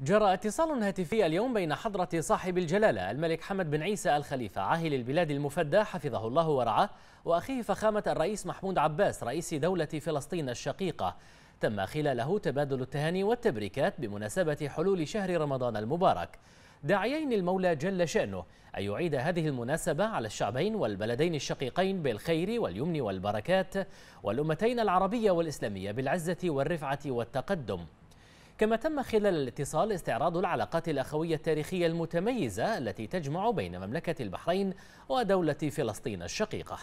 جرى اتصال هاتفي اليوم بين حضرة صاحب الجلالة الملك حمد بن عيسى الخليفة عاهل البلاد المفدى حفظه الله ورعاه وأخيه فخامة الرئيس محمود عباس رئيس دولة فلسطين الشقيقة تم خلاله تبادل التهاني والتبريكات بمناسبة حلول شهر رمضان المبارك داعيين المولى جل شأنه أن يعيد هذه المناسبة على الشعبين والبلدين الشقيقين بالخير واليمن والبركات والأمتين العربية والإسلامية بالعزة والرفعة والتقدم كما تم خلال الاتصال استعراض العلاقات الأخوية التاريخية المتميزة التي تجمع بين مملكة البحرين ودولة فلسطين الشقيقة